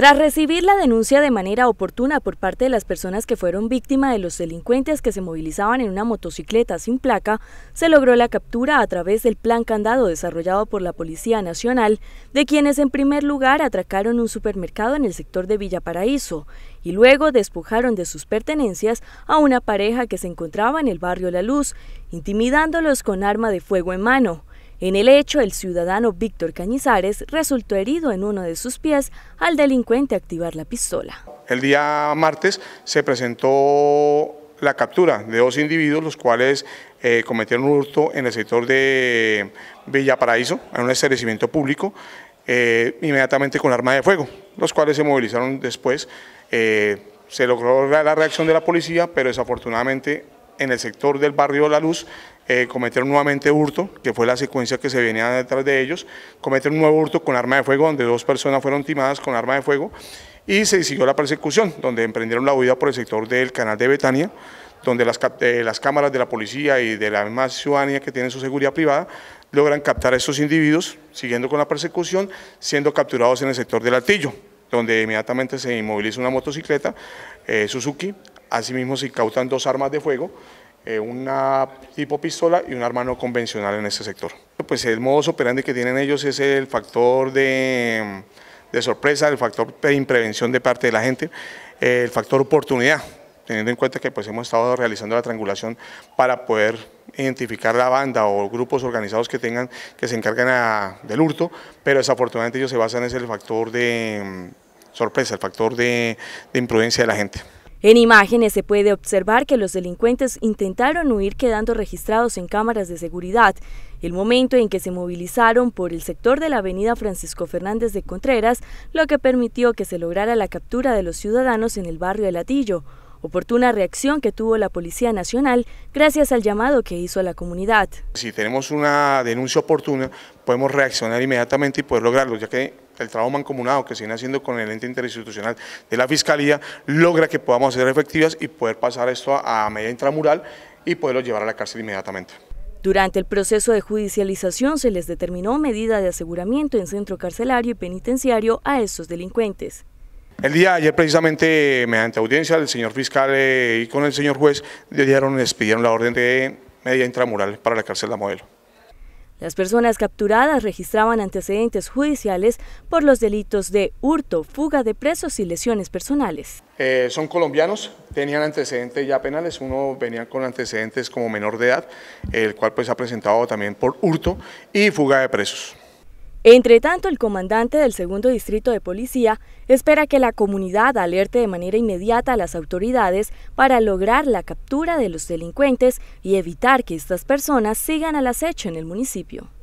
Tras recibir la denuncia de manera oportuna por parte de las personas que fueron víctimas de los delincuentes que se movilizaban en una motocicleta sin placa, se logró la captura a través del plan candado desarrollado por la Policía Nacional, de quienes en primer lugar atracaron un supermercado en el sector de Villaparaíso y luego despojaron de sus pertenencias a una pareja que se encontraba en el barrio La Luz, intimidándolos con arma de fuego en mano. En el hecho, el ciudadano Víctor Cañizares resultó herido en uno de sus pies al delincuente activar la pistola. El día martes se presentó la captura de dos individuos, los cuales eh, cometieron un hurto en el sector de Villa Paraíso, en un establecimiento público, eh, inmediatamente con arma de fuego, los cuales se movilizaron después. Eh, se logró la reacción de la policía, pero desafortunadamente en el sector del barrio La Luz eh, cometieron nuevamente hurto, que fue la secuencia que se venía detrás de ellos, cometieron un nuevo hurto con arma de fuego, donde dos personas fueron timadas con arma de fuego, y se siguió la persecución, donde emprendieron la huida por el sector del canal de Betania, donde las, eh, cámaras de la policía y de la misma ciudadanía que tienen su seguridad privada logran captar a estos individuos, siguiendo con la persecución, siendo capturados en el sector del Altillo, donde inmediatamente se inmoviliza una motocicleta eh, Suzuki, asimismo se incautan dos armas de fuego, eh, una tipo pistola y un arma no convencional en este sector. Pues el modo operandi que tienen ellos es el factor mm, de, sorpresa, el factor de imprevención de parte de la gente, el factor oportunidad, teniendo en cuenta que pues hemos estado realizando la triangulación para poder identificar la banda o grupos organizados que tengan que se encargan del hurto, pero desafortunadamente ellos se basan en mm, el factor de sorpresa, el factor de imprudencia de la gente. En imágenes se puede observar que los delincuentes intentaron huir quedando registrados en cámaras de seguridad. El momento en que se movilizaron por el sector de la avenida Francisco Fernández de Contreras, lo que permitió que se lograra la captura de los ciudadanos en el barrio de Latillo oportuna reacción que tuvo la Policía Nacional gracias al llamado que hizo a la comunidad. Si tenemos una denuncia oportuna, podemos reaccionar inmediatamente y poder lograrlo, ya que el trabajo mancomunado que se viene haciendo con el ente interinstitucional de la Fiscalía logra que podamos hacer efectivas y poder pasar esto a, media intramural y poderlo llevar a la cárcel inmediatamente. Durante el proceso de judicialización se les determinó medida de aseguramiento en centro carcelario y penitenciario a estos delincuentes. El día ayer, precisamente, mediante audiencia del señor fiscal eh, y con el señor juez, les pidieron la orden de media intramural para la cárcel de la modelo. Las personas capturadas registraban antecedentes judiciales por los delitos de hurto, fuga de presos y lesiones personales. Eh, son colombianos, tenían antecedentes ya penales, uno venía con antecedentes como menor de edad, el cual pues ha presentado también por hurto y fuga de presos. Entre tanto, el comandante del segundo distrito de policía espera que la comunidad alerte de manera inmediata a las autoridades para lograr la captura de los delincuentes y evitar que estas personas sigan al acecho en el municipio.